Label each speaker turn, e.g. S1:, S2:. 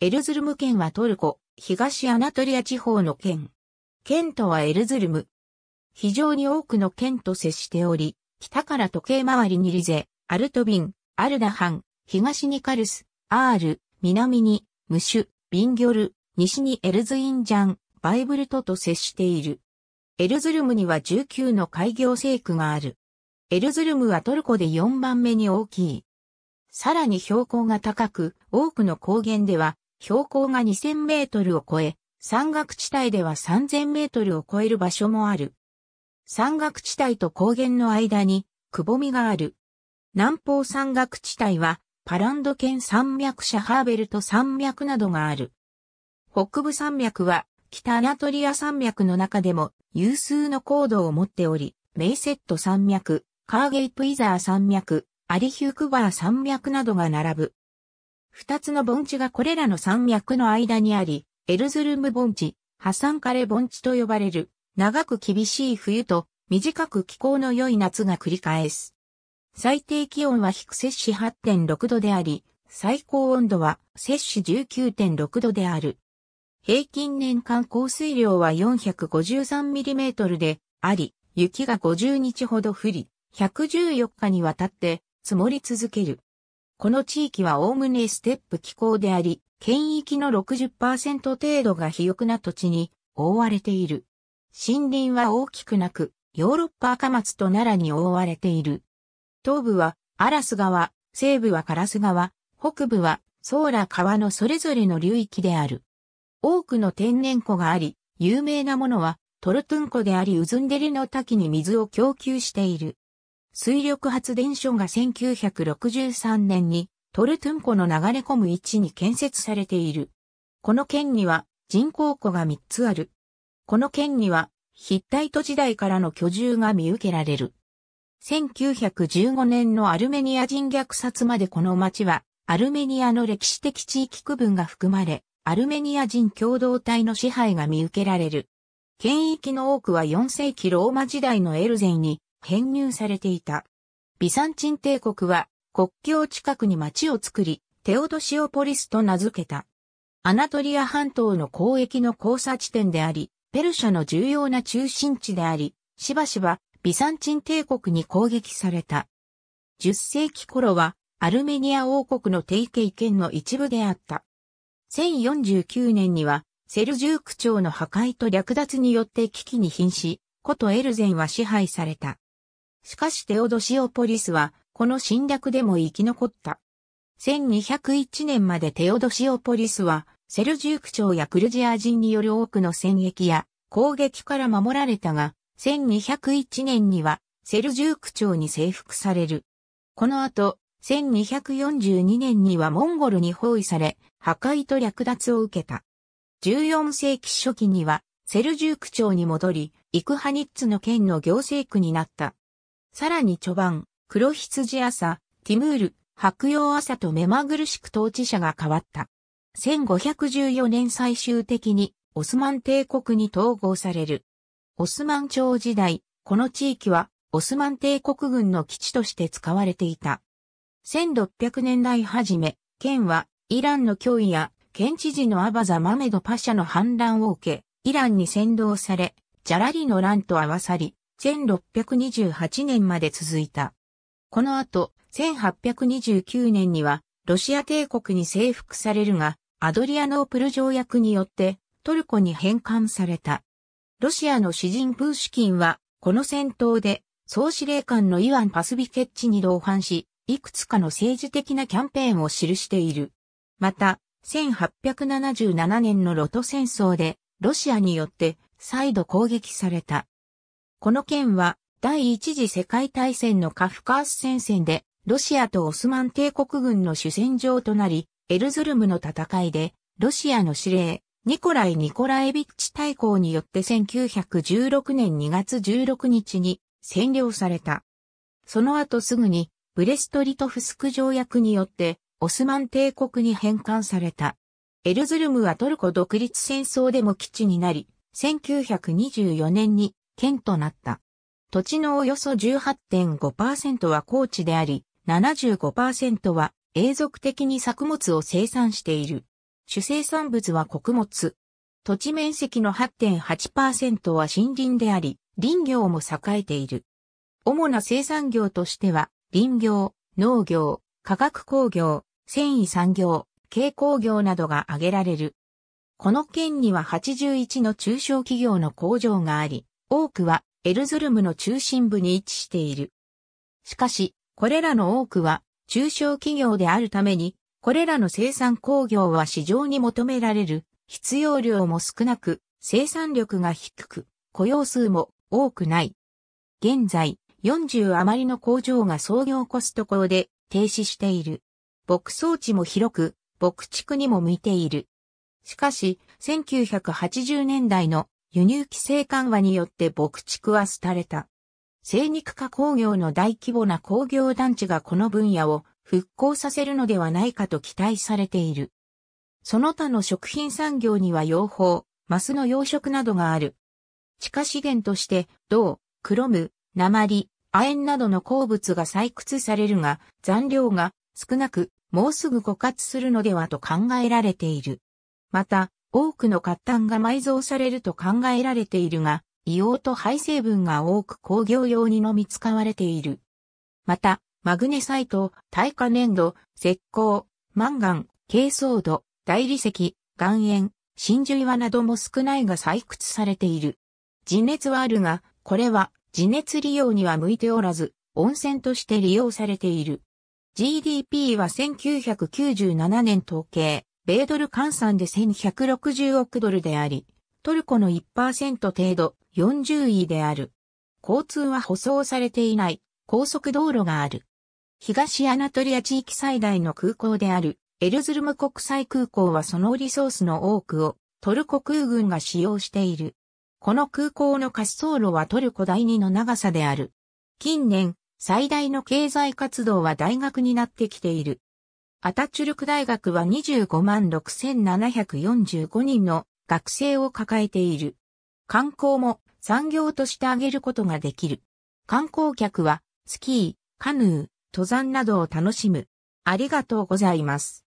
S1: エルズルム県はトルコ、東アナトリア地方の県。県都はエルズルム。非常に多くの県と接しており、北から時計回りにリゼ、アルトビン、アルダハン、東にカルス、アール、南にムシュ、ビンギョル、西にエルズインジャン、バイブルトと接している。エルズルムには19の開業聖区がある。エルズルムはトルコで4番目に大きい。さらに標高が高く、多くの高原では標高が2000メートルを超え、山岳地帯では3000メートルを超える場所もある。山岳地帯と高原の間に、くぼみがある。南方山岳地帯は、パランド県山脈シャハーベルト山脈などがある。北部山脈は、北アナトリア山脈の中でも有数の高度を持っており、メイセット山脈、カーゲイプイザー山脈、アリヒュークバー山脈などが並ぶ。二つの盆地がこれらの山脈の間にあり、エルズルム盆地、ハサンカレ盆地と呼ばれる、長く厳しい冬と、短く気候の良い夏が繰り返す。最低気温は低摂氏8.6度であり、最高温度は摂氏19.6度である。平均年間降水量は 453mm であり、雪が50日ほど降り、114日にわたって積もり続ける。この地域はおおむねステップ気候であり、県域の60%程度が肥沃な土地に覆われている。森林は大きくなく、ヨーロッパ赤松と奈良に覆われている。東部はアラス川、西部はカラス川、北部はソーラ川のそれぞれの流域である。多くの天然湖があり、有名なものはトルトゥン湖でありウズンデリの滝に水を供給している。水力発電所が1963年にトルトゥン湖の流れ込む位置に建設されている。この県には人工湖が3つある。この県にはヒッタイト時代からの居住が見受けられる。1915年のアルメニア人虐殺までこの町はアルメニアの歴史的地域区分が含まれ、アルメニア人共同体の支配が見受けられる。県域の多くは4世紀ローマ時代のエルゼイに編入されていた。ビサンチン帝国は国境近くに町を作り、テオドシオポリスと名付けた。アナトリア半島の交易の交差地点であり、ペルシャの重要な中心地であり、しばしばビサンチン帝国に攻撃された。10世紀頃はアルメニア王国の提携権の一部であった。1049年にはセルジューク朝の破壊と略奪によって危機に瀕し、古都エルゼンは支配された。しかしテオドシオポリスは、この侵略でも生き残った。1201年までテオドシオポリスは、セルジューク朝やクルジア人による多くの戦役や攻撃から守られたが、1201年にはセルジューク朝に征服される。この後、1242年にはモンゴルに包囲され、破壊と略奪を受けた。14世紀初期にはセルジューク朝に戻り、イクハニッツの県の行政区になった。さらに序盤、黒羊朝、ティムール、白洋朝と目まぐるしく統治者が変わった。1514年最終的にオスマン帝国に統合される。オスマン朝時代、この地域はオスマン帝国軍の基地として使われていた。1600年代初め、県はイランの脅威や県知事のアバザ・マメド・パシャの反乱を受け、イランに先導され、ジャラリの乱と合わさり、1628年まで続いた。この後、1829年には、ロシア帝国に征服されるが、アドリアノープル条約によってトルコに返還された。ロシアの詩人プーシキンは、この戦闘で総司令官のイワン・パスビケッチに同伴し、いくつかの政治的なキャンペーンを記している。また、1877年のロト戦争で、ロシアによって再度攻撃された。この件は第一次世界大戦のカフカース戦線でロシアとオスマン帝国軍の主戦場となり、エルズルムの戦いでロシアの司令ニコライ・ニコラエビッチ大公によって1916年2月16日に占領された。その後すぐにブレストリトフスク条約によってオスマン帝国に返還された。エルズルムはトルコ独立戦争でも基地になり、1924年に県となった。土地のおよそ18.5%は高地であり、75%は永続的に作物を生産している。主生産物は穀物。土地面積の8.8%は森林であり、林業も栄えている。主な生産業としては、林業、農業、化学工業、繊維産業、軽工業などが挙げられる。この県には81の中小企業の工場があり、多くはエルズルムの中心部に位置している。しかし、これらの多くは中小企業であるために、これらの生産工業は市場に求められる必要量も少なく、生産力が低く、雇用数も多くない。現在、40余りの工場が創業コストろで停止している。牧草地も広く、牧畜にも向いている。しかし、1980年代の輸入規制緩和によって牧畜は廃れた。生肉化工業の大規模な工業団地がこの分野を復興させるのではないかと期待されている。その他の食品産業には養蜂、マスの養殖などがある。地下資源として銅、クロム、鉛、亜鉛などの鉱物が採掘されるが残量が少なくもうすぐ枯渇するのではと考えられている。また、多くの活炭が埋蔵されると考えられているが、硫黄と排成分が多く工業用に飲み使われている。また、マグネサイト、耐火粘土、石膏、マンガン、珪藻土、大理石、岩塩、真珠岩なども少ないが採掘されている。地熱はあるが、これは地熱利用には向いておらず、温泉として利用されている。GDP は1997年統計、米ドル換算で1160億ドルであり、トルコの1%程度40位である。交通は舗装されていない高速道路がある。東アナトリア地域最大の空港であるエルズルム国際空港はそのリソースの多くをトルコ空軍が使用している。この空港の滑走路はトルコ第二の長さである。近年、最大の経済活動は大学になってきている。アタチュルク大学は25万6745人の学生を抱えている。観光も産業としてあげることができる。観光客はスキー、カヌー、登山などを楽しむ。ありがとうございます。